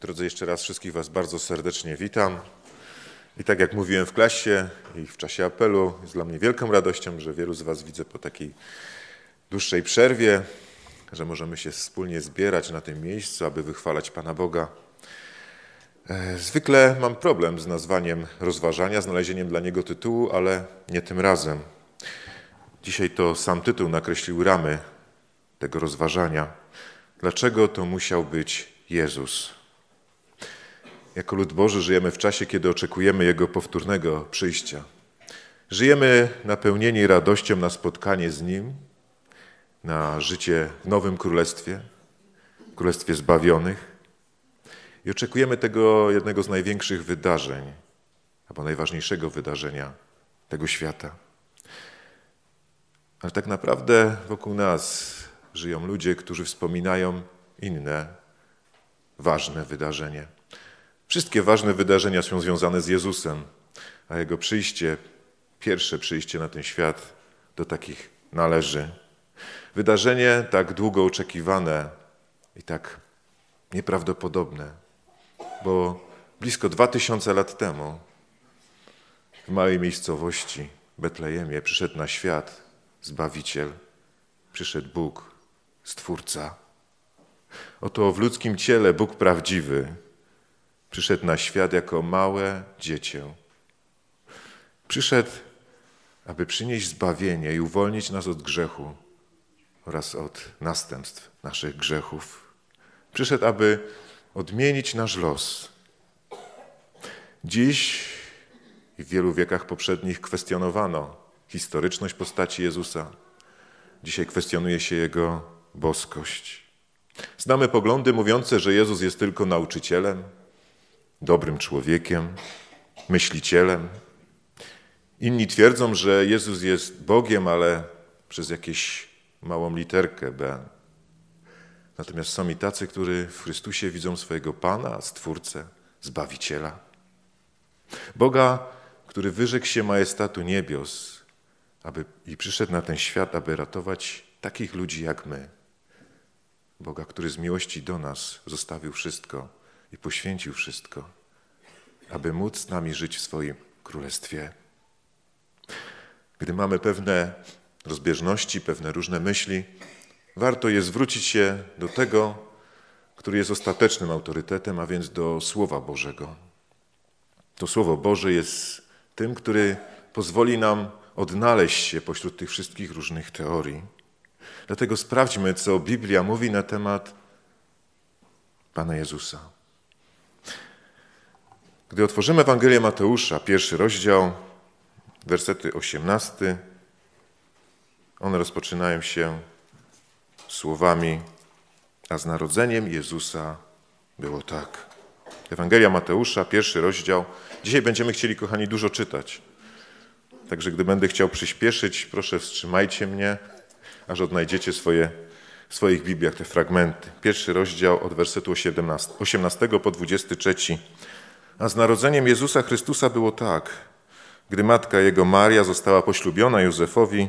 Drodzy, jeszcze raz wszystkich Was bardzo serdecznie witam. I tak jak mówiłem w klasie i w czasie apelu, jest dla mnie wielką radością, że wielu z Was widzę po takiej dłuższej przerwie, że możemy się wspólnie zbierać na tym miejscu, aby wychwalać Pana Boga. E, zwykle mam problem z nazwaniem rozważania, znalezieniem dla niego tytułu, ale nie tym razem. Dzisiaj to sam tytuł nakreślił ramy tego rozważania. Dlaczego to musiał być Jezus? Jako lud Boży żyjemy w czasie, kiedy oczekujemy Jego powtórnego przyjścia. Żyjemy napełnieni radością na spotkanie z Nim, na życie w nowym królestwie, królestwie zbawionych. I oczekujemy tego jednego z największych wydarzeń, albo najważniejszego wydarzenia tego świata. Ale tak naprawdę wokół nas żyją ludzie, którzy wspominają inne ważne wydarzenie. Wszystkie ważne wydarzenia są związane z Jezusem, a Jego przyjście, pierwsze przyjście na ten świat do takich należy. Wydarzenie tak długo oczekiwane i tak nieprawdopodobne, bo blisko dwa tysiące lat temu w małej miejscowości Betlejemie przyszedł na świat Zbawiciel, przyszedł Bóg, Stwórca. Oto w ludzkim ciele Bóg prawdziwy, Przyszedł na świat jako małe dziecię. Przyszedł, aby przynieść zbawienie i uwolnić nas od grzechu oraz od następstw naszych grzechów. Przyszedł, aby odmienić nasz los. Dziś i w wielu wiekach poprzednich kwestionowano historyczność postaci Jezusa. Dzisiaj kwestionuje się jego boskość. Znamy poglądy mówiące, że Jezus jest tylko nauczycielem, dobrym człowiekiem, myślicielem. Inni twierdzą, że Jezus jest Bogiem, ale przez jakieś małą literkę B. Natomiast są i tacy, którzy w Chrystusie widzą swojego Pana, Stwórcę, Zbawiciela. Boga, który wyrzekł się majestatu niebios aby, i przyszedł na ten świat, aby ratować takich ludzi jak my. Boga, który z miłości do nas zostawił wszystko i poświęcił wszystko, aby móc z nami żyć w swoim królestwie. Gdy mamy pewne rozbieżności, pewne różne myśli, warto jest zwrócić się do tego, który jest ostatecznym autorytetem, a więc do Słowa Bożego. To Słowo Boże jest tym, który pozwoli nam odnaleźć się pośród tych wszystkich różnych teorii. Dlatego sprawdźmy, co Biblia mówi na temat Pana Jezusa. Gdy otworzymy Ewangelię Mateusza, pierwszy rozdział, wersety 18, one rozpoczynają się słowami, a z narodzeniem Jezusa było tak. Ewangelia Mateusza, pierwszy rozdział. Dzisiaj będziemy chcieli, kochani, dużo czytać. Także gdy będę chciał przyspieszyć, proszę wstrzymajcie mnie, aż odnajdziecie swoje, w swoich Bibliach te fragmenty. Pierwszy rozdział od wersetu 17, 18 po 23. A z narodzeniem Jezusa Chrystusa było tak. Gdy matka jego Maria została poślubiona Józefowi,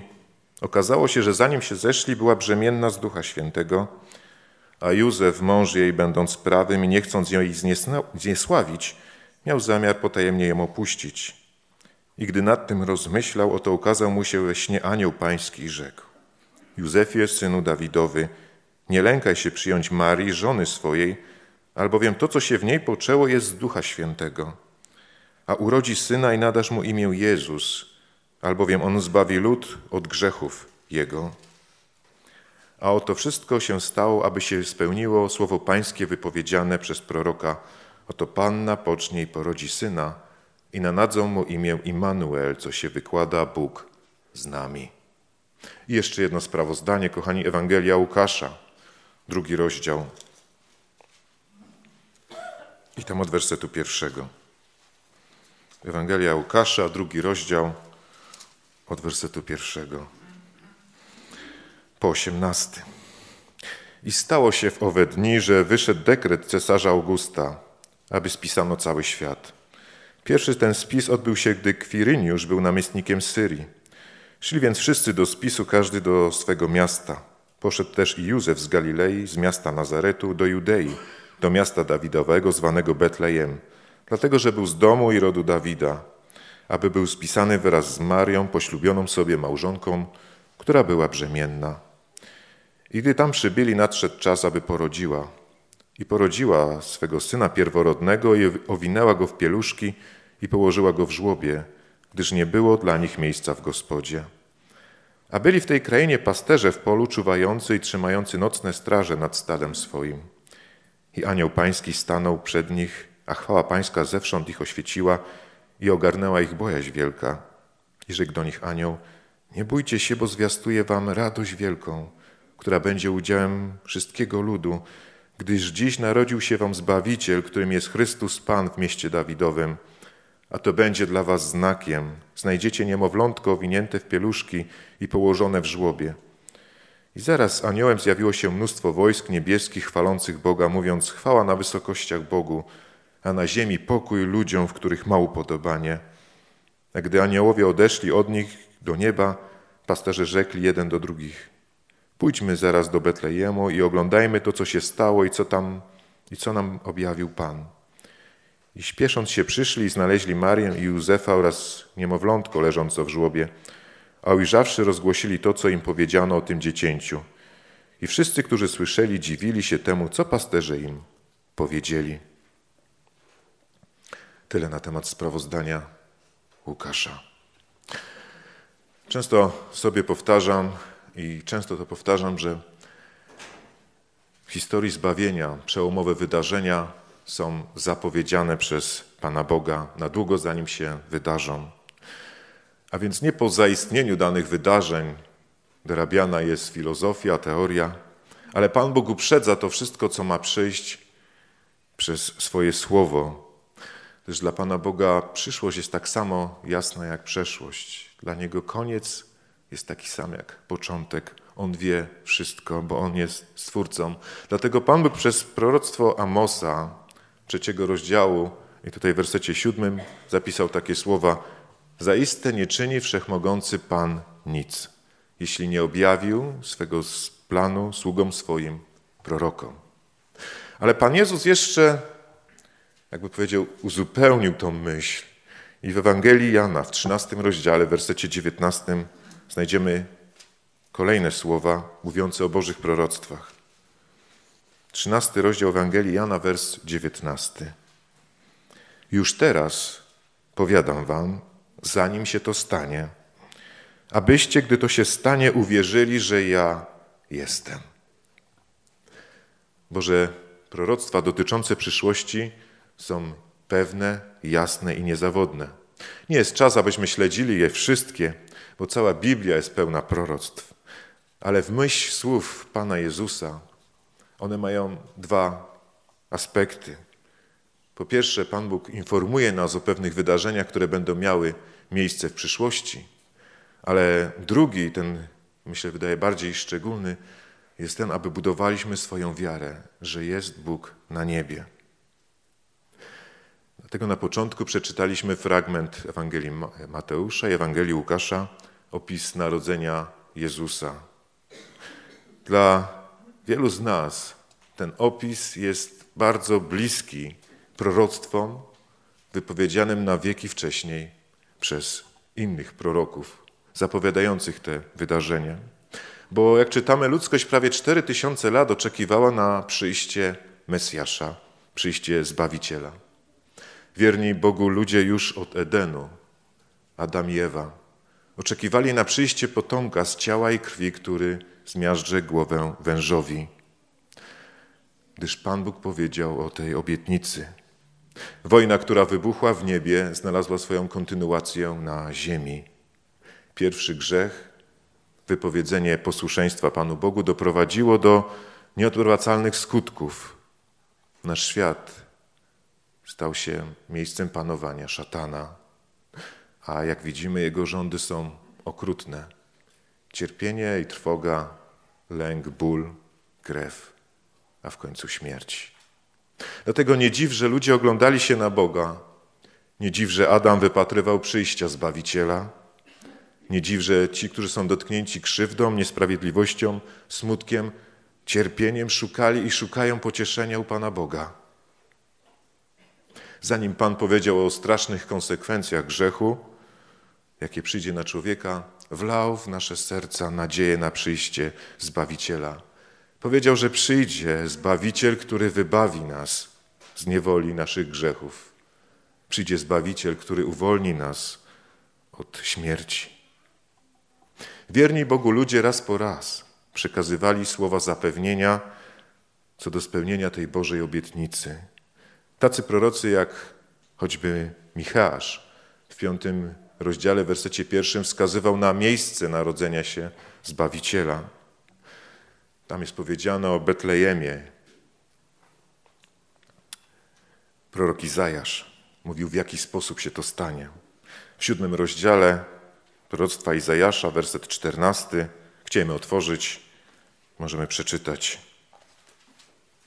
okazało się, że zanim się zeszli, była brzemienna z Ducha Świętego, a Józef, mąż jej, będąc prawym i nie chcąc jej zniesławić, miał zamiar potajemnie ją opuścić. I gdy nad tym rozmyślał, oto ukazał mu się we śnie anioł pański i rzekł: Józefie, synu Dawidowy, nie lękaj się przyjąć Marii, żony swojej, albowiem to, co się w niej poczęło, jest z Ducha Świętego. A urodzi syna i nadasz mu imię Jezus, albowiem on zbawi lud od grzechów jego. A oto wszystko się stało, aby się spełniło słowo Pańskie wypowiedziane przez proroka: Oto panna pocznie i porodzi syna, i nanadzą mu imię Immanuel, co się wykłada Bóg z nami. I jeszcze jedno sprawozdanie, kochani, Ewangelia Łukasza, drugi rozdział, i tam od wersetu pierwszego. Ewangelia Łukasza, drugi rozdział, od wersetu pierwszego po osiemnasty. I stało się w owe dni, że wyszedł dekret cesarza Augusta, aby spisano cały świat. Pierwszy ten spis odbył się, gdy Kwiryniusz był namiestnikiem Syrii. Szli więc wszyscy do spisu, każdy do swego miasta. Poszedł też i Józef z Galilei, z miasta Nazaretu, do Judei, do miasta Dawidowego, zwanego Betlejem, dlatego że był z domu i rodu Dawida, aby był spisany wraz z Marią, poślubioną sobie małżonką, która była brzemienna. I gdy tam przybyli, nadszedł czas, aby porodziła. I porodziła swego syna pierworodnego i owinęła go w pieluszki i położyła go w żłobie, gdyż nie było dla nich miejsca w gospodzie. A byli w tej krainie pasterze w polu czuwający i trzymający nocne straże nad stadem swoim. I anioł pański stanął przed nich, a chwała pańska zewsząd ich oświeciła i ogarnęła ich bojaźń wielka. I rzekł do nich anioł, nie bójcie się, bo zwiastuję wam radość wielką, która będzie udziałem wszystkiego ludu, gdyż dziś narodził się wam Zbawiciel, którym jest Chrystus Pan w mieście Dawidowym. A to będzie dla was znakiem. Znajdziecie niemowlątko owinięte w pieluszki i położone w żłobie. I zaraz aniołem zjawiło się mnóstwo wojsk niebieskich chwalących Boga, mówiąc: Chwała na wysokościach Bogu, a na ziemi pokój ludziom, w których ma upodobanie. A gdy aniołowie odeszli od nich do nieba, pasterze rzekli jeden do drugich: Pójdźmy zaraz do Betlejemu i oglądajmy to, co się stało i co tam i co nam objawił Pan. I śpiesząc się przyszli i znaleźli Marię i Józefa oraz niemowlątko leżące w żłobie a ujrzawszy rozgłosili to, co im powiedziano o tym dziecięciu. I wszyscy, którzy słyszeli, dziwili się temu, co pasterze im powiedzieli. Tyle na temat sprawozdania Łukasza. Często sobie powtarzam i często to powtarzam, że w historii zbawienia przełomowe wydarzenia są zapowiedziane przez Pana Boga na długo zanim się wydarzą. A więc nie po zaistnieniu danych wydarzeń drabiana jest filozofia, teoria, ale Pan Bóg uprzedza to wszystko, co ma przyjść przez swoje słowo. Też dla Pana Boga przyszłość jest tak samo jasna jak przeszłość. Dla Niego koniec jest taki sam jak początek. On wie wszystko, bo On jest Stwórcą. Dlatego Pan Bóg przez proroctwo Amosa, trzeciego rozdziału, i tutaj w wersecie siódmym zapisał takie słowa – Zaiste nie czyni wszechmogący Pan nic, jeśli nie objawił swego planu sługom swoim, prorokom. Ale Pan Jezus jeszcze, jakby powiedział, uzupełnił tą myśl. I w Ewangelii Jana w 13 rozdziale, w wersecie 19 znajdziemy kolejne słowa mówiące o Bożych proroctwach. 13 rozdział Ewangelii Jana, wers 19. Już teraz powiadam wam, zanim się to stanie, abyście, gdy to się stanie, uwierzyli, że ja jestem. Boże proroctwa dotyczące przyszłości są pewne, jasne i niezawodne. Nie jest czas, abyśmy śledzili je wszystkie, bo cała Biblia jest pełna proroctw. Ale w myśl słów Pana Jezusa one mają dwa aspekty. Po pierwsze, Pan Bóg informuje nas o pewnych wydarzeniach, które będą miały miejsce w przyszłości. Ale drugi, ten myślę wydaje bardziej szczególny, jest ten, aby budowaliśmy swoją wiarę, że jest Bóg na niebie. Dlatego na początku przeczytaliśmy fragment Ewangelii Mateusza i Ewangelii Łukasza, opis narodzenia Jezusa. Dla wielu z nas ten opis jest bardzo bliski proroctwom wypowiedzianym na wieki wcześniej przez innych proroków zapowiadających te wydarzenia. Bo jak czytamy, ludzkość prawie 4000 lat oczekiwała na przyjście Mesjasza, przyjście Zbawiciela. Wierni Bogu ludzie już od Edenu, Adam i Ewa, oczekiwali na przyjście potomka z ciała i krwi, który zmiażdży głowę wężowi. Gdyż Pan Bóg powiedział o tej obietnicy, Wojna, która wybuchła w niebie, znalazła swoją kontynuację na ziemi. Pierwszy grzech, wypowiedzenie posłuszeństwa Panu Bogu, doprowadziło do nieodwracalnych skutków. Nasz świat stał się miejscem panowania szatana, a jak widzimy, jego rządy są okrutne. Cierpienie i trwoga, lęk, ból, krew, a w końcu śmierć. Dlatego nie dziw, że ludzie oglądali się na Boga. Nie dziw, że Adam wypatrywał przyjścia Zbawiciela. Nie dziw, że ci, którzy są dotknięci krzywdą, niesprawiedliwością, smutkiem, cierpieniem, szukali i szukają pocieszenia u Pana Boga. Zanim Pan powiedział o strasznych konsekwencjach grzechu, jakie przyjdzie na człowieka, wlał w nasze serca nadzieję na przyjście Zbawiciela Powiedział, że przyjdzie Zbawiciel, który wybawi nas z niewoli naszych grzechów. Przyjdzie Zbawiciel, który uwolni nas od śmierci. Wierni Bogu ludzie raz po raz przekazywali słowa zapewnienia co do spełnienia tej Bożej obietnicy. Tacy prorocy jak choćby Michał w piątym rozdziale, wersecie pierwszym wskazywał na miejsce narodzenia się Zbawiciela. Tam jest powiedziane o Betlejemie. Prorok Izajasz mówił, w jaki sposób się to stanie. W siódmym rozdziale proroctwa Izajasza, werset czternasty, chcielibyśmy otworzyć, możemy przeczytać.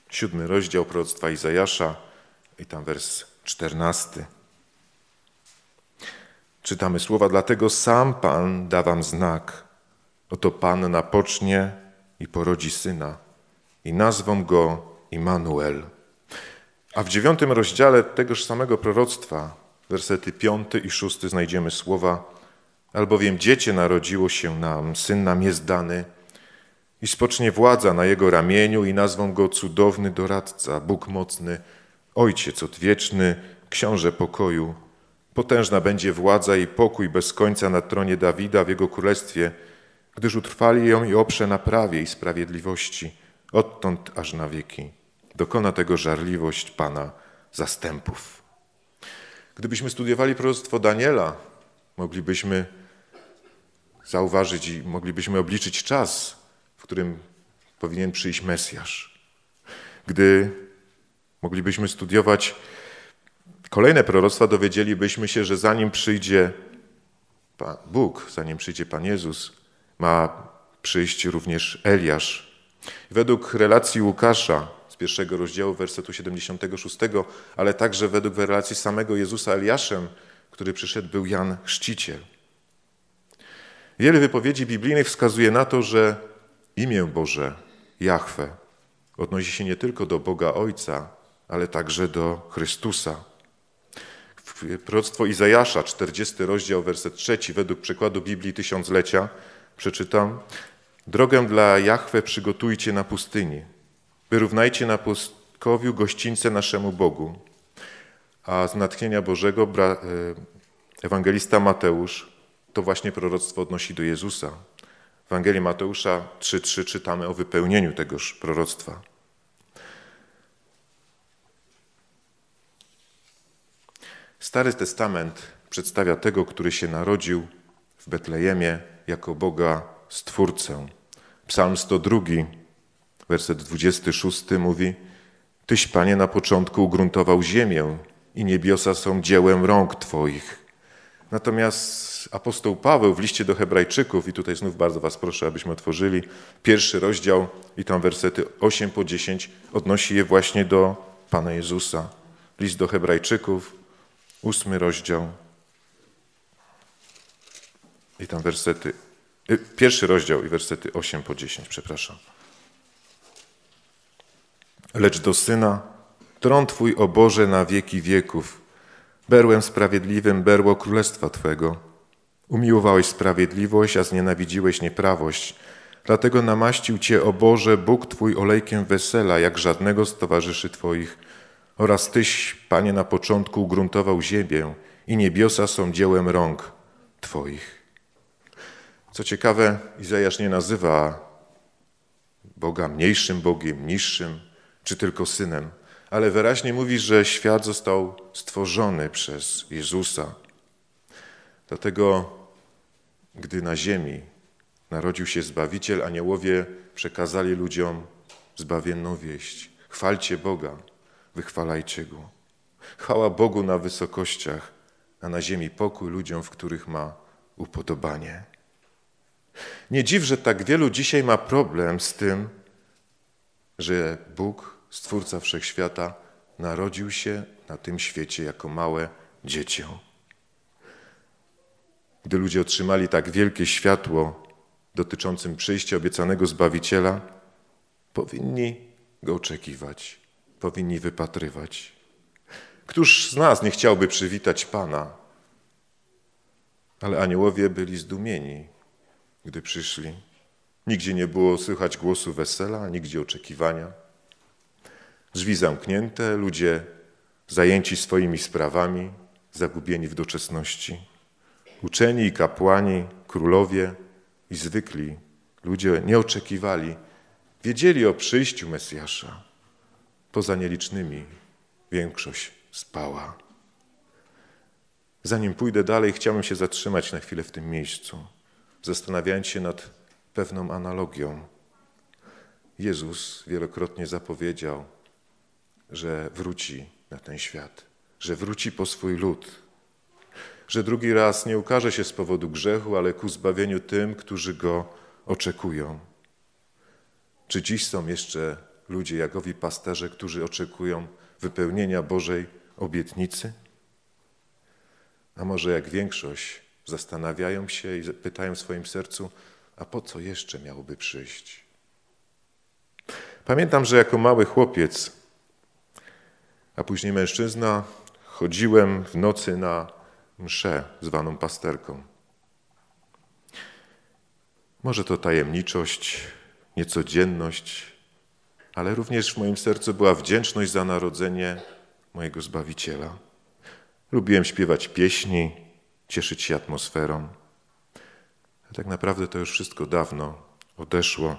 Siódmy rozdział proroctwa Izajasza i tam wers czternasty. Czytamy słowa, dlatego sam Pan da wam znak. Oto Pan napocznie i porodzi syna i nazwą go Immanuel. A w dziewiątym rozdziale tegoż samego proroctwa, wersety piąty i szósty znajdziemy słowa Albowiem dziecię narodziło się nam, syn nam jest dany i spocznie władza na jego ramieniu i nazwą go cudowny doradca, Bóg mocny, Ojciec odwieczny, Książę pokoju. Potężna będzie władza i pokój bez końca na tronie Dawida w jego królestwie – gdyż utrwali ją i oprze na prawie i sprawiedliwości, odtąd aż na wieki. Dokona tego żarliwość Pana zastępów. Gdybyśmy studiowali proroctwo Daniela, moglibyśmy zauważyć i moglibyśmy obliczyć czas, w którym powinien przyjść Mesjasz. Gdy moglibyśmy studiować kolejne proroctwa, dowiedzielibyśmy się, że zanim przyjdzie Bóg, zanim przyjdzie Pan Jezus, ma przyjść również Eliasz. Według relacji Łukasza z pierwszego rozdziału, wersetu 76, ale także według relacji samego Jezusa Eliaszem, który przyszedł, był Jan Chrzciciel. Wiele wypowiedzi biblijnych wskazuje na to, że imię Boże, Jahwe, odnosi się nie tylko do Boga Ojca, ale także do Chrystusa. Prostwo Izajasza, 40 rozdział, werset 3, według przykładu Biblii Tysiąclecia, Przeczytam. Drogę dla Jahwe przygotujcie na pustyni. Wyrównajcie na pustkowiu gościńce naszemu Bogu. A z natchnienia Bożego e, ewangelista Mateusz to właśnie proroctwo odnosi do Jezusa. W Ewangelii Mateusza 3:3 czytamy o wypełnieniu tegoż proroctwa. Stary Testament przedstawia tego, który się narodził w Betlejemie, jako Boga Stwórcę. Psalm 102, werset 26 mówi: Tyś, Panie, na początku ugruntował ziemię i niebiosa są dziełem rąk Twoich. Natomiast apostoł Paweł w liście do Hebrajczyków, i tutaj znów bardzo Was proszę, abyśmy otworzyli pierwszy rozdział, i tam wersety 8 po 10, odnosi je właśnie do Pana Jezusa. List do Hebrajczyków, ósmy rozdział, i tam wersety, y, pierwszy rozdział i wersety 8 po 10, przepraszam. Lecz do Syna, tron Twój, o Boże, na wieki wieków, berłem sprawiedliwym, berło królestwa Twego. Umiłowałeś sprawiedliwość, a znienawidziłeś nieprawość. Dlatego namaścił Cię, o Boże, Bóg Twój olejkiem wesela, jak żadnego z towarzyszy Twoich. Oraz Tyś, Panie, na początku ugruntował ziemię i niebiosa są dziełem rąk Twoich. Co ciekawe, Izajasz nie nazywa Boga mniejszym Bogiem, niższym czy tylko synem, ale wyraźnie mówi, że świat został stworzony przez Jezusa. Dlatego, gdy na ziemi narodził się Zbawiciel, aniołowie przekazali ludziom zbawienną wieść. Chwalcie Boga, wychwalajcie Go. Chwała Bogu na wysokościach, a na ziemi pokój ludziom, w których ma upodobanie. Nie dziw, że tak wielu dzisiaj ma problem z tym, że Bóg, Stwórca Wszechświata, narodził się na tym świecie jako małe dziecię. Gdy ludzie otrzymali tak wielkie światło dotyczącym przyjścia obiecanego Zbawiciela, powinni go oczekiwać, powinni wypatrywać. Któż z nas nie chciałby przywitać Pana? Ale aniołowie byli zdumieni, gdy przyszli, nigdzie nie było słychać głosu wesela, nigdzie oczekiwania. Drzwi zamknięte, ludzie zajęci swoimi sprawami, zagubieni w doczesności. Uczeni i kapłani, królowie i zwykli ludzie nie oczekiwali, wiedzieli o przyjściu Mesjasza. Poza nielicznymi większość spała. Zanim pójdę dalej, chciałbym się zatrzymać na chwilę w tym miejscu zastanawiając się nad pewną analogią. Jezus wielokrotnie zapowiedział, że wróci na ten świat, że wróci po swój lud, że drugi raz nie ukaże się z powodu grzechu, ale ku zbawieniu tym, którzy go oczekują. Czy dziś są jeszcze ludzie, jakowi pasterze, którzy oczekują wypełnienia Bożej obietnicy? A może jak większość Zastanawiają się i pytają w swoim sercu, a po co jeszcze miałby przyjść? Pamiętam, że jako mały chłopiec, a później mężczyzna, chodziłem w nocy na mszę zwaną pasterką. Może to tajemniczość, niecodzienność, ale również w moim sercu była wdzięczność za narodzenie mojego Zbawiciela. Lubiłem śpiewać pieśni, cieszyć się atmosferą. A tak naprawdę to już wszystko dawno odeszło.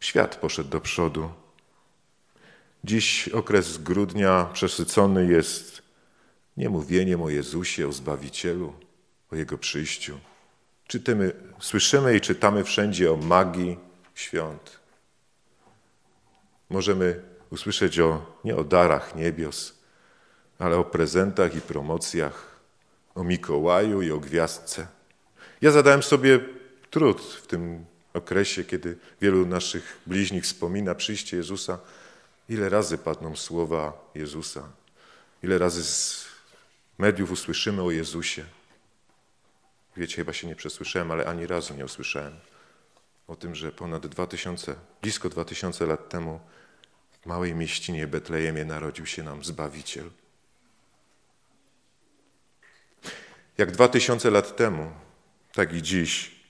Świat poszedł do przodu. Dziś okres grudnia przesycony jest niemówieniem o Jezusie, o Zbawicielu, o Jego przyjściu. Czytamy, słyszymy i czytamy wszędzie o magii świąt. Możemy usłyszeć o, nie o darach niebios, ale o prezentach i promocjach o Mikołaju i o gwiazdce. Ja zadałem sobie trud w tym okresie, kiedy wielu naszych bliźnich wspomina przyjście Jezusa, ile razy padną słowa Jezusa, ile razy z mediów usłyszymy o Jezusie. Wiecie, chyba się nie przesłyszałem, ale ani razu nie usłyszałem o tym, że ponad 2000, blisko 2000 lat temu w małej mieścinie Betlejemie narodził się nam Zbawiciel. Jak dwa tysiące lat temu, tak i dziś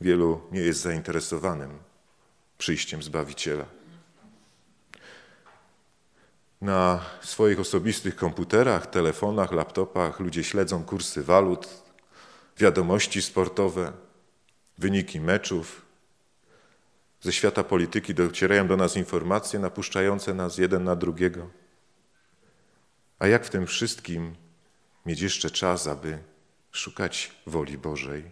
wielu nie jest zainteresowanym przyjściem Zbawiciela. Na swoich osobistych komputerach, telefonach, laptopach ludzie śledzą kursy walut, wiadomości sportowe, wyniki meczów. Ze świata polityki docierają do nas informacje napuszczające nas jeden na drugiego. A jak w tym wszystkim mieć jeszcze czas, aby szukać woli Bożej.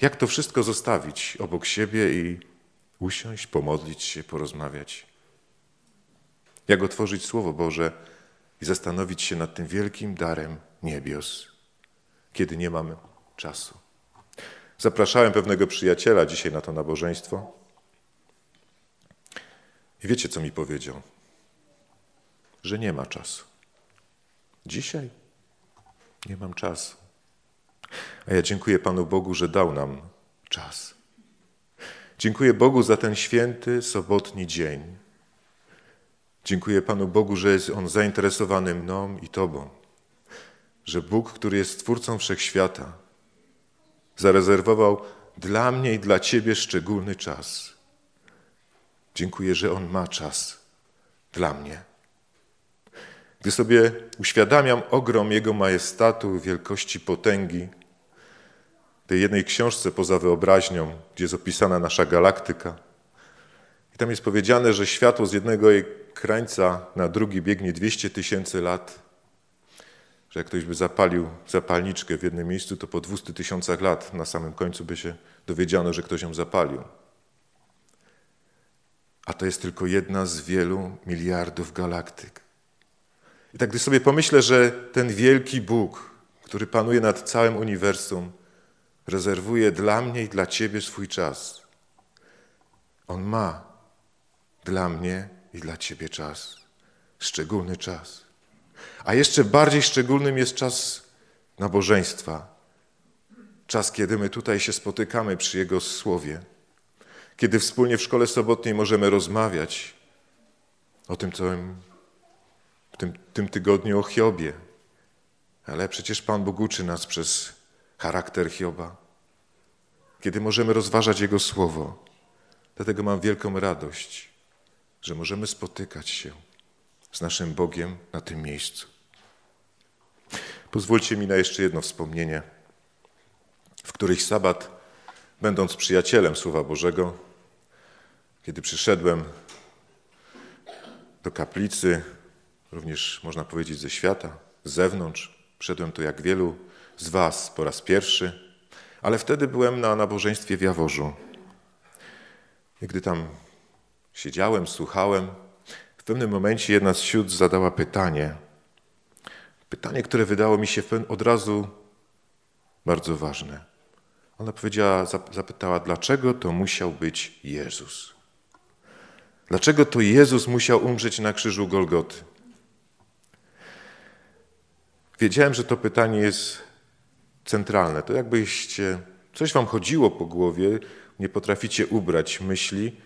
Jak to wszystko zostawić obok siebie i usiąść, pomodlić się, porozmawiać? Jak otworzyć Słowo Boże i zastanowić się nad tym wielkim darem niebios, kiedy nie mamy czasu? Zapraszałem pewnego przyjaciela dzisiaj na to nabożeństwo. I wiecie, co mi powiedział? Że nie ma czasu. Dzisiaj nie mam czasu. A ja dziękuję Panu Bogu, że dał nam czas. Dziękuję Bogu za ten święty sobotni dzień. Dziękuję Panu Bogu, że jest On zainteresowany mną i Tobą. Że Bóg, który jest Twórcą Wszechświata, zarezerwował dla mnie i dla Ciebie szczególny czas. Dziękuję, że On ma czas dla mnie. Gdy sobie uświadamiam ogrom Jego majestatu, wielkości, potęgi, tej jednej książce poza wyobraźnią, gdzie jest opisana nasza galaktyka, i tam jest powiedziane, że światło z jednego jej krańca na drugi biegnie 200 tysięcy lat, że jak ktoś by zapalił zapalniczkę w jednym miejscu, to po 200 tysiącach lat na samym końcu by się dowiedziano, że ktoś ją zapalił. A to jest tylko jedna z wielu miliardów galaktyk. I tak gdy sobie pomyślę, że ten wielki Bóg, który panuje nad całym uniwersum, rezerwuje dla mnie i dla Ciebie swój czas. On ma dla mnie i dla Ciebie czas, szczególny czas. A jeszcze bardziej szczególnym jest czas nabożeństwa, czas, kiedy my tutaj się spotykamy przy Jego słowie, kiedy wspólnie w szkole sobotniej możemy rozmawiać o tym, co im tym, tym tygodniu o Hiobie. Ale przecież Pan Bóg uczy nas przez charakter Hioba, kiedy możemy rozważać Jego słowo. Dlatego mam wielką radość, że możemy spotykać się z naszym Bogiem na tym miejscu. Pozwólcie mi na jeszcze jedno wspomnienie, w których sabat, będąc przyjacielem Słowa Bożego, kiedy przyszedłem do kaplicy, również można powiedzieć ze świata, z zewnątrz. Przyszedłem tu jak wielu z Was po raz pierwszy, ale wtedy byłem na nabożeństwie w Jaworzu. I gdy tam siedziałem, słuchałem, w pewnym momencie jedna z sióstr zadała pytanie. Pytanie, które wydało mi się od razu bardzo ważne. Ona powiedziała, zapytała, dlaczego to musiał być Jezus? Dlaczego to Jezus musiał umrzeć na krzyżu Golgoty? Wiedziałem, że to pytanie jest centralne. To jakbyście, coś wam chodziło po głowie, nie potraficie ubrać myśli,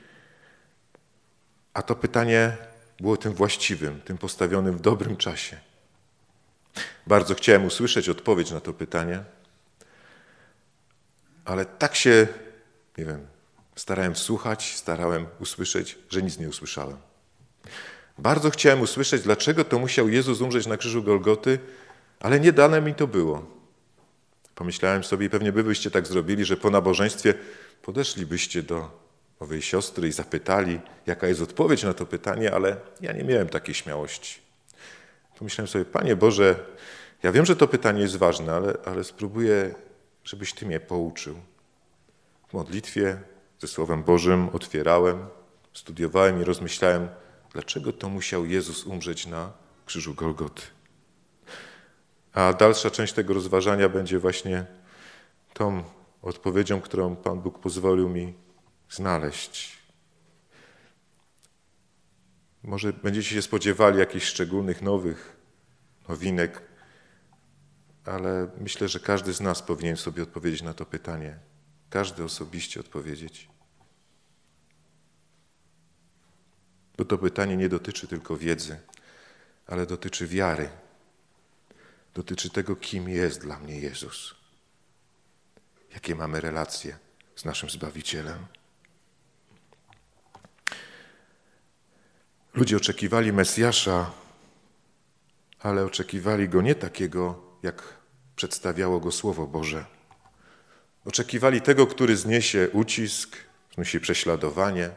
a to pytanie było tym właściwym, tym postawionym w dobrym czasie. Bardzo chciałem usłyszeć odpowiedź na to pytanie, ale tak się, nie wiem, starałem słuchać, starałem usłyszeć, że nic nie usłyszałem. Bardzo chciałem usłyszeć, dlaczego to musiał Jezus umrzeć na krzyżu Golgoty, ale nie dane mi to było. Pomyślałem sobie, pewnie byście tak zrobili, że po nabożeństwie podeszlibyście do owej siostry i zapytali, jaka jest odpowiedź na to pytanie, ale ja nie miałem takiej śmiałości. Pomyślałem sobie, Panie Boże, ja wiem, że to pytanie jest ważne, ale, ale spróbuję, żebyś Ty mnie pouczył. W modlitwie ze Słowem Bożym otwierałem, studiowałem i rozmyślałem, dlaczego to musiał Jezus umrzeć na krzyżu Golgoty. A dalsza część tego rozważania będzie właśnie tą odpowiedzią, którą Pan Bóg pozwolił mi znaleźć. Może będziecie się spodziewali jakichś szczególnych nowych nowinek, ale myślę, że każdy z nas powinien sobie odpowiedzieć na to pytanie. Każdy osobiście odpowiedzieć. Bo to pytanie nie dotyczy tylko wiedzy, ale dotyczy wiary dotyczy tego, kim jest dla mnie Jezus. Jakie mamy relacje z naszym Zbawicielem. Ludzie oczekiwali Mesjasza, ale oczekiwali go nie takiego, jak przedstawiało go Słowo Boże. Oczekiwali tego, który zniesie ucisk, zniesie prześladowanie.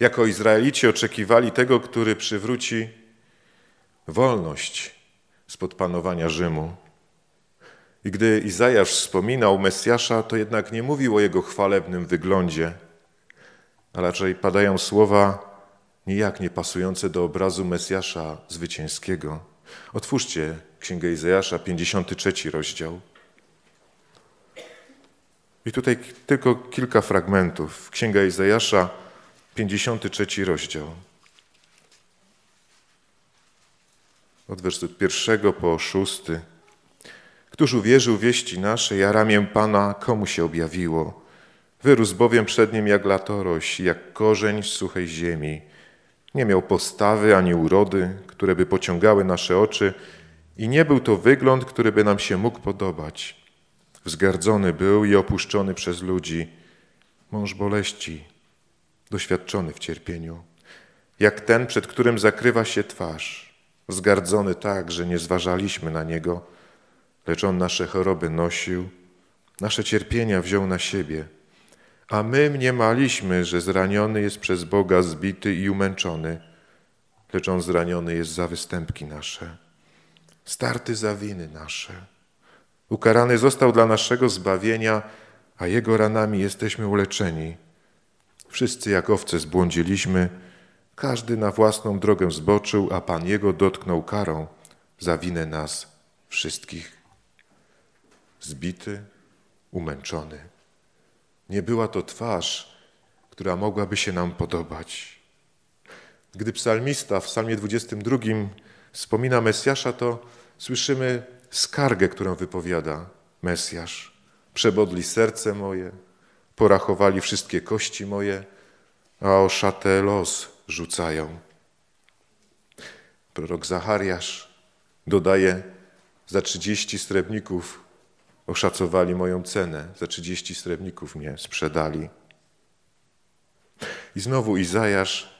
Jako Izraelici oczekiwali tego, który przywróci wolność spod panowania Rzymu. I gdy Izajasz wspominał Mesjasza, to jednak nie mówił o jego chwalebnym wyglądzie, a raczej padają słowa nijak nie pasujące do obrazu Mesjasza zwycięskiego. Otwórzcie Księgę Izajasza, 53 rozdział. I tutaj tylko kilka fragmentów. Księga Izajasza, 53 rozdział. od wersu pierwszego po szósty. Któż uwierzył wieści naszej, a ramię Pana komu się objawiło? Wyrósł bowiem przed nim jak latoroś, jak korzeń z suchej ziemi. Nie miał postawy ani urody, które by pociągały nasze oczy, i nie był to wygląd, który by nam się mógł podobać. Wzgardzony był i opuszczony przez ludzi, mąż boleści, doświadczony w cierpieniu, jak ten, przed którym zakrywa się twarz zgardzony tak, że nie zważaliśmy na Niego, lecz On nasze choroby nosił, nasze cierpienia wziął na siebie. A my mniemaliśmy, że zraniony jest przez Boga zbity i umęczony, lecz On zraniony jest za występki nasze, starty za winy nasze. Ukarany został dla naszego zbawienia, a Jego ranami jesteśmy uleczeni. Wszyscy jak owce zbłądziliśmy, każdy na własną drogę zboczył, a Pan Jego dotknął karą za winę nas wszystkich. Zbity, umęczony. Nie była to twarz, która mogłaby się nam podobać. Gdy psalmista w psalmie 22 wspomina Mesjasza, to słyszymy skargę, którą wypowiada Mesjasz. Przebodli serce moje, porachowali wszystkie kości moje, a o szatę los rzucają. Prorok Zachariasz dodaje, za 30 srebrników oszacowali moją cenę, za 30 srebrników mnie sprzedali. I znowu Izajasz,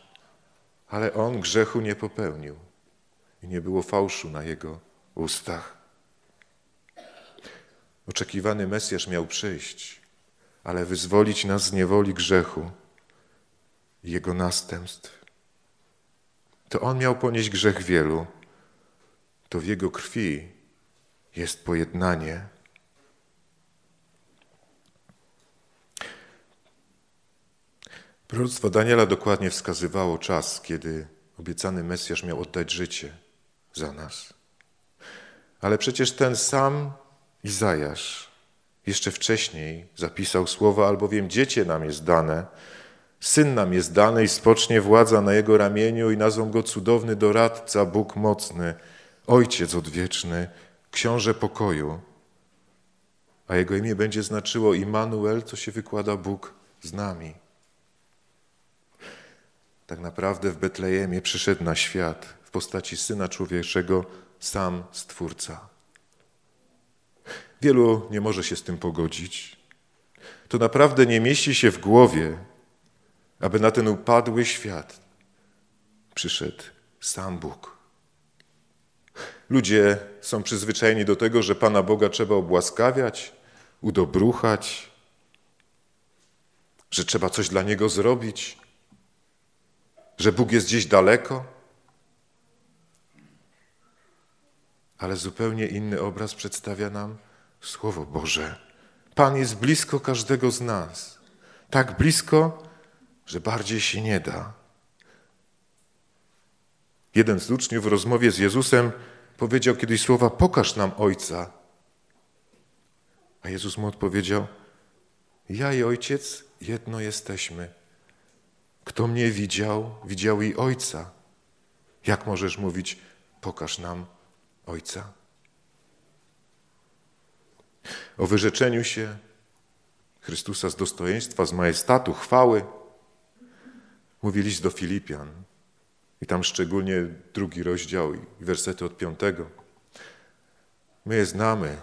ale on grzechu nie popełnił i nie było fałszu na jego ustach. Oczekiwany Mesjasz miał przyjść, ale wyzwolić nas z niewoli grzechu i jego następstw to on miał ponieść grzech wielu, to w jego krwi jest pojednanie. Proroctwo Daniela dokładnie wskazywało czas, kiedy obiecany Mesjasz miał oddać życie za nas. Ale przecież ten sam Izajasz jeszcze wcześniej zapisał słowa, albowiem dziecię nam jest dane, Syn nam jest dany i spocznie władza na jego ramieniu i nazwą go cudowny doradca, Bóg mocny, Ojciec odwieczny, Książę pokoju. A jego imię będzie znaczyło Immanuel, co się wykłada Bóg z nami. Tak naprawdę w Betlejemie przyszedł na świat w postaci Syna Człowieczego sam Stwórca. Wielu nie może się z tym pogodzić. To naprawdę nie mieści się w głowie, aby na ten upadły świat przyszedł sam Bóg. Ludzie są przyzwyczajeni do tego, że Pana Boga trzeba obłaskawiać, udobruchać, że trzeba coś dla Niego zrobić, że Bóg jest gdzieś daleko. Ale zupełnie inny obraz przedstawia nam Słowo Boże. Pan jest blisko każdego z nas. Tak blisko, że bardziej się nie da. Jeden z uczniów w rozmowie z Jezusem powiedział kiedyś słowa: Pokaż nam Ojca. A Jezus mu odpowiedział: Ja i Ojciec jedno jesteśmy. Kto mnie widział, widział i Ojca. Jak możesz mówić: Pokaż nam Ojca? O wyrzeczeniu się Chrystusa z dostojeństwa, z majestatu, chwały mówi list do Filipian. I tam szczególnie drugi rozdział i wersety od piątego. My je znamy.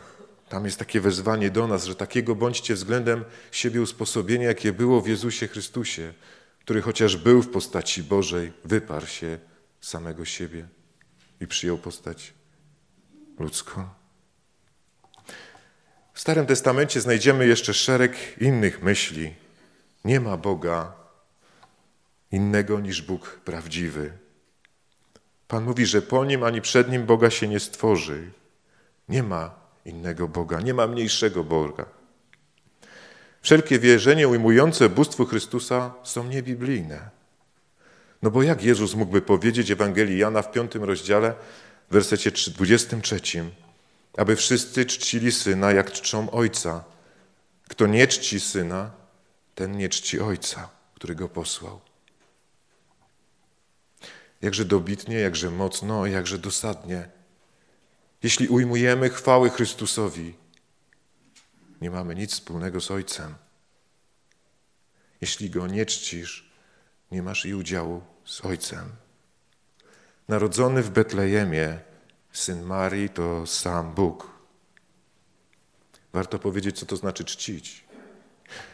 Tam jest takie wezwanie do nas, że takiego bądźcie względem siebie usposobienia, jakie było w Jezusie Chrystusie, który chociaż był w postaci Bożej, wyparł się samego siebie i przyjął postać ludzką. W Starym Testamencie znajdziemy jeszcze szereg innych myśli. Nie ma Boga innego niż Bóg prawdziwy. Pan mówi, że po nim ani przed nim Boga się nie stworzy. Nie ma innego Boga, nie ma mniejszego Boga. Wszelkie wierzenie ujmujące bóstwo Chrystusa są niebiblijne. No bo jak Jezus mógłby powiedzieć Ewangelii Jana w piątym rozdziale, w wersecie 23, aby wszyscy czcili Syna, jak czczą Ojca. Kto nie czci Syna, ten nie czci Ojca, który Go posłał jakże dobitnie, jakże mocno, jakże dosadnie. Jeśli ujmujemy chwały Chrystusowi, nie mamy nic wspólnego z Ojcem. Jeśli Go nie czcisz, nie masz i udziału z Ojcem. Narodzony w Betlejemie, syn Marii to sam Bóg. Warto powiedzieć, co to znaczy czcić.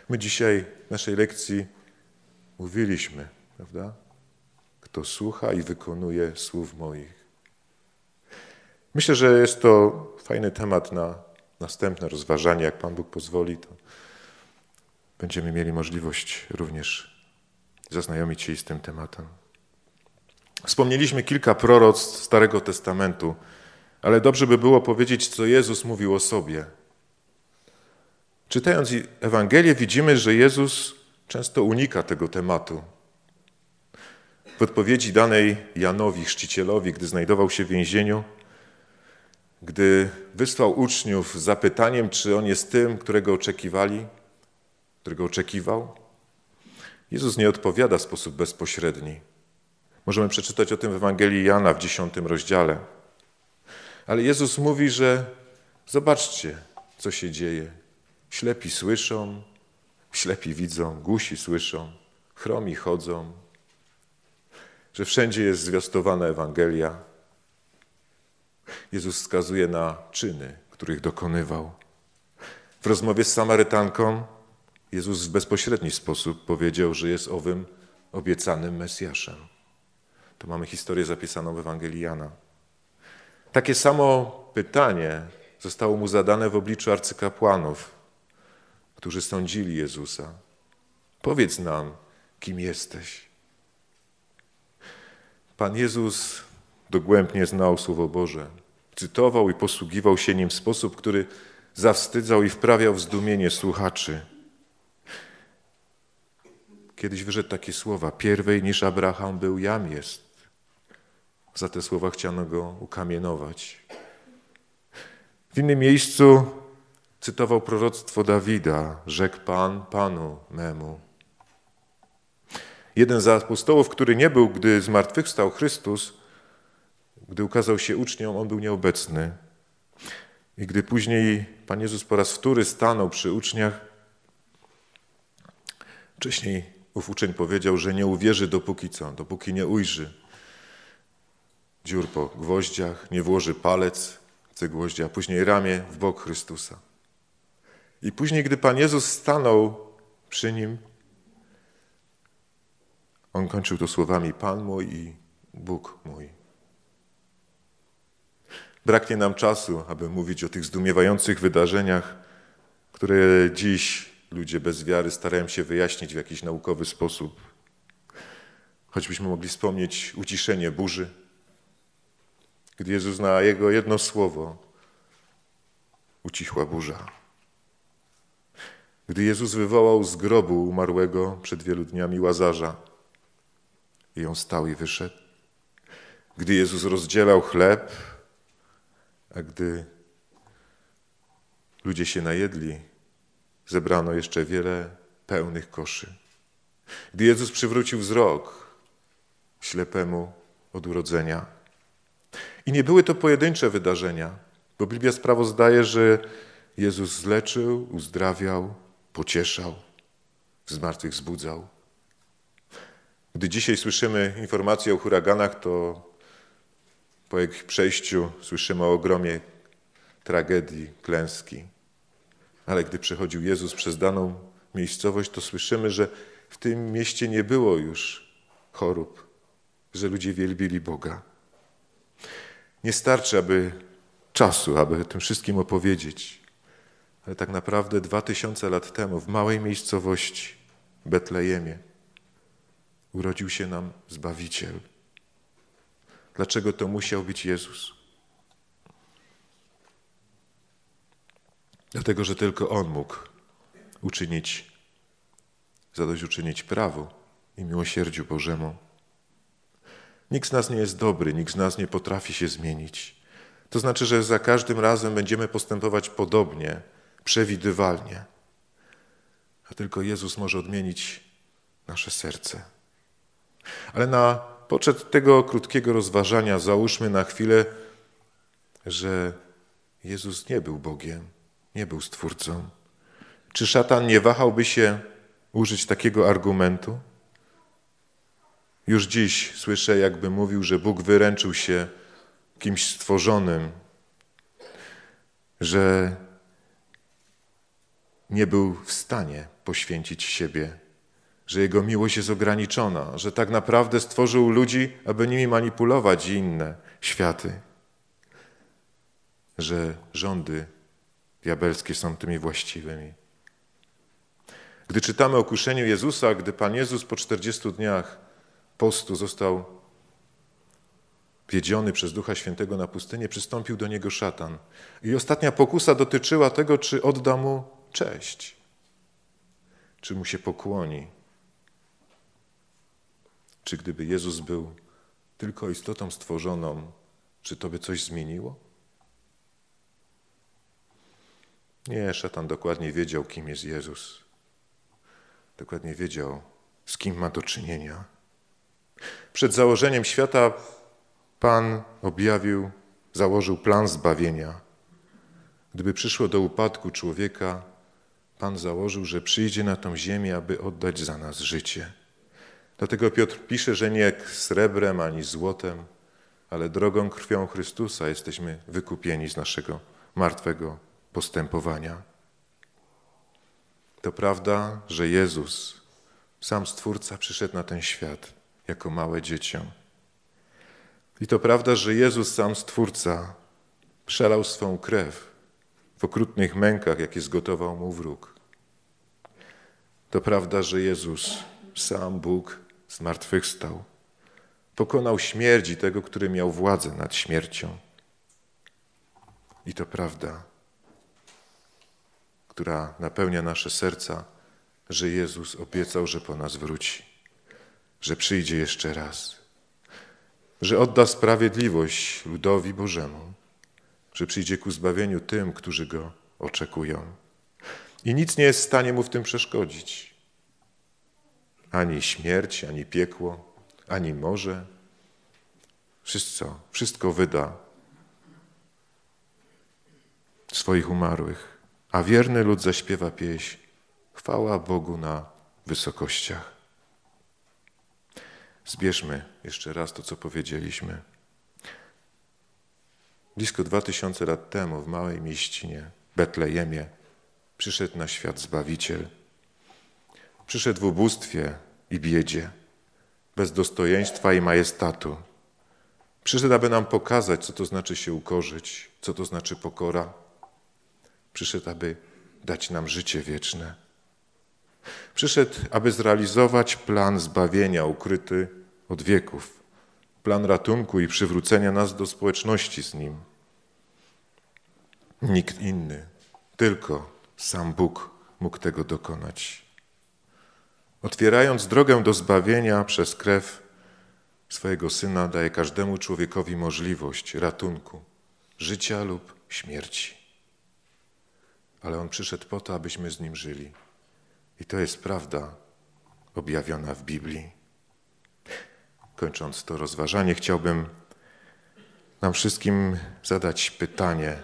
My dzisiaj w naszej lekcji mówiliśmy, prawda? kto słucha i wykonuje słów moich. Myślę, że jest to fajny temat na następne rozważanie. Jak Pan Bóg pozwoli, to będziemy mieli możliwość również zaznajomić się z tym tematem. Wspomnieliśmy kilka proroctw Starego Testamentu, ale dobrze by było powiedzieć, co Jezus mówił o sobie. Czytając Ewangelię, widzimy, że Jezus często unika tego tematu. W odpowiedzi danej Janowi Chrzcicielowi, gdy znajdował się w więzieniu, gdy wysłał uczniów z zapytaniem, czy on jest tym, którego oczekiwali, którego oczekiwał, Jezus nie odpowiada w sposób bezpośredni. Możemy przeczytać o tym w Ewangelii Jana w dziesiątym rozdziale. Ale Jezus mówi, że zobaczcie, co się dzieje. Ślepi słyszą, ślepi widzą, gusi słyszą, chromi chodzą, że wszędzie jest zwiastowana Ewangelia. Jezus wskazuje na czyny, których dokonywał. W rozmowie z Samarytanką Jezus w bezpośredni sposób powiedział, że jest owym obiecanym Mesjaszem. To mamy historię zapisaną w Ewangelii Jana. Takie samo pytanie zostało mu zadane w obliczu arcykapłanów, którzy sądzili Jezusa. Powiedz nam, kim jesteś. Pan Jezus dogłębnie znał Słowo Boże. Cytował i posługiwał się nim w sposób, który zawstydzał i wprawiał w zdumienie słuchaczy. Kiedyś wyrzedł takie słowa: Pierwej niż Abraham był, jam jest. Za te słowa chciano go ukamienować. W innym miejscu cytował proroctwo Dawida: Rzekł Pan Panu memu. Jeden z apostołów, który nie był, gdy zmartwychwstał Chrystus, gdy ukazał się uczniom, on był nieobecny. I gdy później Pan Jezus po raz wtóry stanął przy uczniach, wcześniej ów uczeń powiedział, że nie uwierzy dopóki co, dopóki nie ujrzy dziur po gwoździach, nie włoży palec w gwoździa, a później ramię w bok Chrystusa. I później, gdy Pan Jezus stanął przy nim, on kończył to słowami Pan mój i Bóg mój. Braknie nam czasu, aby mówić o tych zdumiewających wydarzeniach, które dziś ludzie bez wiary starają się wyjaśnić w jakiś naukowy sposób. Choćbyśmy mogli wspomnieć uciszenie burzy, gdy Jezus na jego jedno słowo ucichła burza. Gdy Jezus wywołał z grobu umarłego przed wielu dniami łazarza, i on stał i wyszedł. Gdy Jezus rozdzielał chleb, a gdy ludzie się najedli, zebrano jeszcze wiele pełnych koszy. Gdy Jezus przywrócił wzrok ślepemu od urodzenia. I nie były to pojedyncze wydarzenia, bo Biblia sprawozdaje, że Jezus zleczył, uzdrawiał, pocieszał, zmartwychwzbudzał. Gdy dzisiaj słyszymy informacje o huraganach, to po ich przejściu słyszymy o ogromie tragedii, klęski. Ale gdy przechodził Jezus przez daną miejscowość, to słyszymy, że w tym mieście nie było już chorób, że ludzie wielbili Boga. Nie starczy, aby czasu, aby tym wszystkim opowiedzieć. Ale tak naprawdę dwa tysiące lat temu w małej miejscowości Betlejemie urodził się nam Zbawiciel. Dlaczego to musiał być Jezus? Dlatego, że tylko On mógł uczynić, zadośćuczynić prawo i miłosierdziu Bożemu. Nikt z nas nie jest dobry, nikt z nas nie potrafi się zmienić. To znaczy, że za każdym razem będziemy postępować podobnie, przewidywalnie. A tylko Jezus może odmienić nasze serce. Ale na poczet tego krótkiego rozważania załóżmy na chwilę, że Jezus nie był Bogiem, nie był Stwórcą. Czy szatan nie wahałby się użyć takiego argumentu? Już dziś słyszę, jakby mówił, że Bóg wyręczył się kimś stworzonym, że nie był w stanie poświęcić siebie że Jego miłość jest ograniczona, że tak naprawdę stworzył ludzi, aby nimi manipulować i inne światy, że rządy diabelskie są tymi właściwymi. Gdy czytamy o kuszeniu Jezusa, gdy Pan Jezus po 40 dniach postu został wiedziony przez Ducha Świętego na pustynię, przystąpił do niego szatan. I ostatnia pokusa dotyczyła tego, czy odda mu cześć, czy mu się pokłoni. Czy gdyby Jezus był tylko istotą stworzoną, czy to by coś zmieniło? Nie, szatan dokładnie wiedział, kim jest Jezus. Dokładnie wiedział, z kim ma do czynienia. Przed założeniem świata Pan objawił, założył plan zbawienia. Gdyby przyszło do upadku człowieka, Pan założył, że przyjdzie na tą ziemię, aby oddać za nas życie. Dlatego Piotr pisze, że nie srebrem ani złotem, ale drogą krwią Chrystusa jesteśmy wykupieni z naszego martwego postępowania. To prawda, że Jezus, sam Stwórca, przyszedł na ten świat jako małe dziecię. I to prawda, że Jezus, sam Stwórca, przelał swą krew w okrutnych mękach, jakie zgotował mu wróg. To prawda, że Jezus, sam Bóg, zmartwychwstał. Pokonał śmierć tego, który miał władzę nad śmiercią. I to prawda, która napełnia nasze serca, że Jezus obiecał, że po nas wróci, że przyjdzie jeszcze raz, że odda sprawiedliwość ludowi Bożemu, że przyjdzie ku zbawieniu tym, którzy go oczekują. I nic nie jest w stanie mu w tym przeszkodzić ani śmierć, ani piekło, ani morze. Wszystko, wszystko wyda swoich umarłych. A wierny lud zaśpiewa pieśń Chwała Bogu na wysokościach. Zbierzmy jeszcze raz to, co powiedzieliśmy. Blisko dwa tysiące lat temu w małej mieścinie Betlejemie przyszedł na świat Zbawiciel – Przyszedł w ubóstwie i biedzie, bez dostojeństwa i majestatu. Przyszedł, aby nam pokazać, co to znaczy się ukorzyć, co to znaczy pokora. Przyszedł, aby dać nam życie wieczne. Przyszedł, aby zrealizować plan zbawienia ukryty od wieków, plan ratunku i przywrócenia nas do społeczności z Nim. Nikt inny, tylko sam Bóg mógł tego dokonać. Otwierając drogę do zbawienia przez krew swojego Syna, daje każdemu człowiekowi możliwość ratunku, życia lub śmierci. Ale On przyszedł po to, abyśmy z Nim żyli. I to jest prawda objawiona w Biblii. Kończąc to rozważanie, chciałbym nam wszystkim zadać pytanie,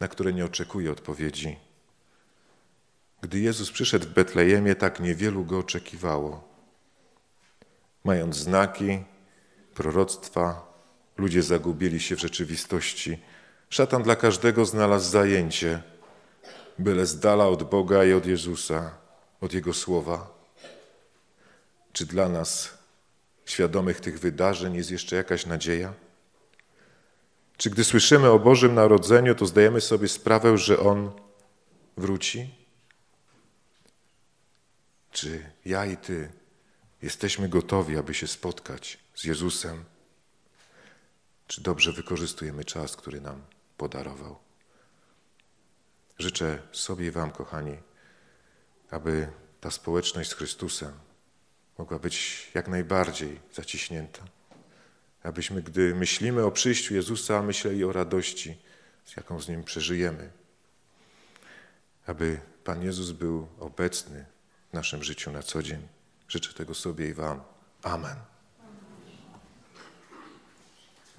na które nie oczekuję odpowiedzi. Gdy Jezus przyszedł w Betlejemie, tak niewielu go oczekiwało. Mając znaki, proroctwa, ludzie zagubili się w rzeczywistości. Szatan dla każdego znalazł zajęcie, byle z dala od Boga i od Jezusa, od Jego słowa. Czy dla nas, świadomych tych wydarzeń, jest jeszcze jakaś nadzieja? Czy gdy słyszymy o Bożym Narodzeniu, to zdajemy sobie sprawę, że On wróci? Czy ja i Ty jesteśmy gotowi, aby się spotkać z Jezusem? Czy dobrze wykorzystujemy czas, który nam podarował? Życzę sobie i Wam, kochani, aby ta społeczność z Chrystusem mogła być jak najbardziej zaciśnięta. Abyśmy, gdy myślimy o przyjściu Jezusa, myśleli o radości, z jaką z Nim przeżyjemy. Aby Pan Jezus był obecny w naszym życiu na co dzień. Życzę tego sobie i Wam. Amen.